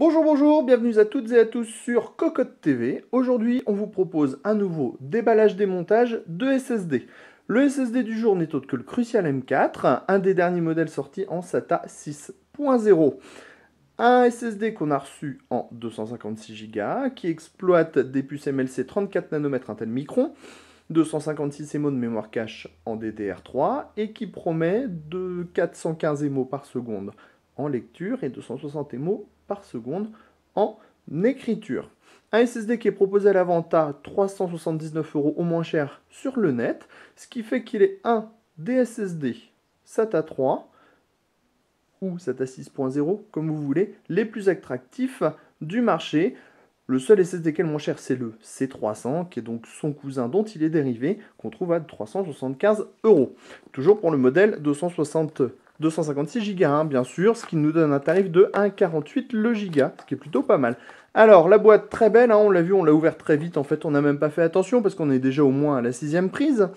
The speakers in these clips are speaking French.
Bonjour, bonjour, bienvenue à toutes et à tous sur Cocotte TV. Aujourd'hui, on vous propose un nouveau déballage démontage de SSD. Le SSD du jour n'est autre que le Crucial M4, un des derniers modèles sortis en SATA 6.0. Un SSD qu'on a reçu en 256 Go, qui exploite des puces MLC 34 nanomètres Intel Micron, 256 MO de mémoire cache en DDR3 et qui promet de 415 MO par seconde en lecture et 260 MO par seconde en écriture. Un SSD qui est proposé à la vente à 379 euros au moins cher sur le net, ce qui fait qu'il est un des SSD SATA 3 ou SATA 6.0, comme vous voulez, les plus attractifs du marché. Le seul SSD qui est le moins cher, c'est le C300, qui est donc son cousin dont il est dérivé, qu'on trouve à 375 euros. Toujours pour le modèle 260 256 Go, hein, bien sûr, ce qui nous donne un tarif de 1,48 le giga, ce qui est plutôt pas mal. Alors, la boîte très belle, hein, on l'a vu, on l'a ouverte très vite, en fait, on n'a même pas fait attention parce qu'on est déjà au moins à la sixième prise.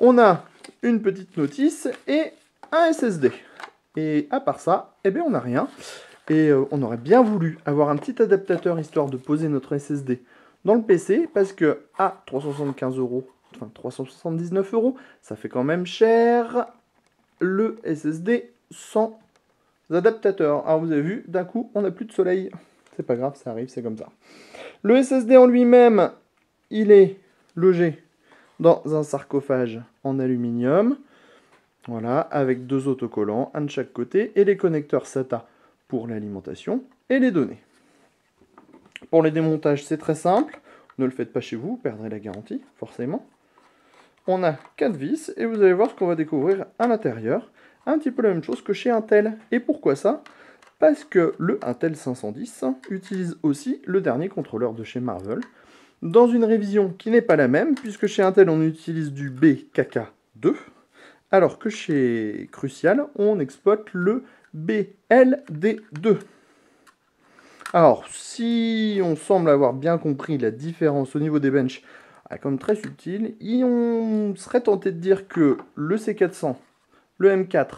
On a une petite notice et un SSD. Et à part ça, eh bien, on n'a rien. Et euh, on aurait bien voulu avoir un petit adaptateur histoire de poser notre SSD dans le PC parce que à 375 euros, enfin 379 euros, ça fait quand même cher le SSD sans adaptateur. Alors vous avez vu, d'un coup, on n'a plus de soleil. C'est pas grave, ça arrive, c'est comme ça. Le SSD en lui-même, il est logé dans un sarcophage en aluminium. Voilà, avec deux autocollants, un de chaque côté, et les connecteurs SATA pour l'alimentation et les données. Pour les démontages, c'est très simple. Ne le faites pas chez vous, vous perdrez la garantie, forcément on a quatre vis et vous allez voir ce qu'on va découvrir à l'intérieur. Un petit peu la même chose que chez Intel. Et pourquoi ça Parce que le Intel 510 utilise aussi le dernier contrôleur de chez Marvel dans une révision qui n'est pas la même puisque chez Intel on utilise du BKK2 alors que chez Crucial on exploite le BLD2. Alors si on semble avoir bien compris la différence au niveau des benches ah, comme très subtil. Et on serait tenté de dire que le C400, le M4,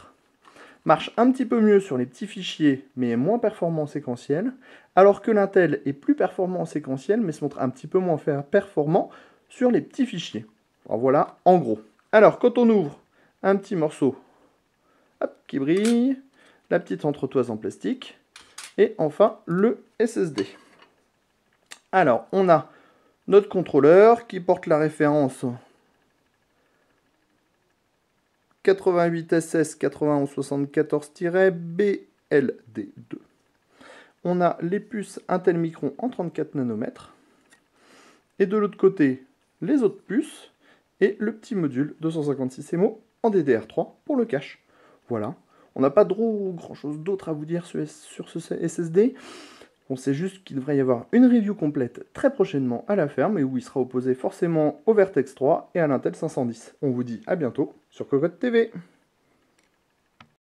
marche un petit peu mieux sur les petits fichiers, mais est moins performant en séquentiel, alors que l'Intel est plus performant en séquentiel, mais se montre un petit peu moins performant sur les petits fichiers. Alors voilà, en gros. Alors, quand on ouvre un petit morceau qui brille, la petite entretoise en plastique, et enfin le SSD. Alors, on a notre contrôleur qui porte la référence 88 SS 9174-BLD2. On a les puces Intel Micron en 34 nanomètres. Et de l'autre côté, les autres puces et le petit module 256 MO en DDR3 pour le cache. Voilà, on n'a pas trop grand chose d'autre à vous dire sur ce SSD. On sait juste qu'il devrait y avoir une review complète très prochainement à la ferme et où il sera opposé forcément au Vertex 3 et à l'Intel 510. On vous dit à bientôt sur Cocotte TV.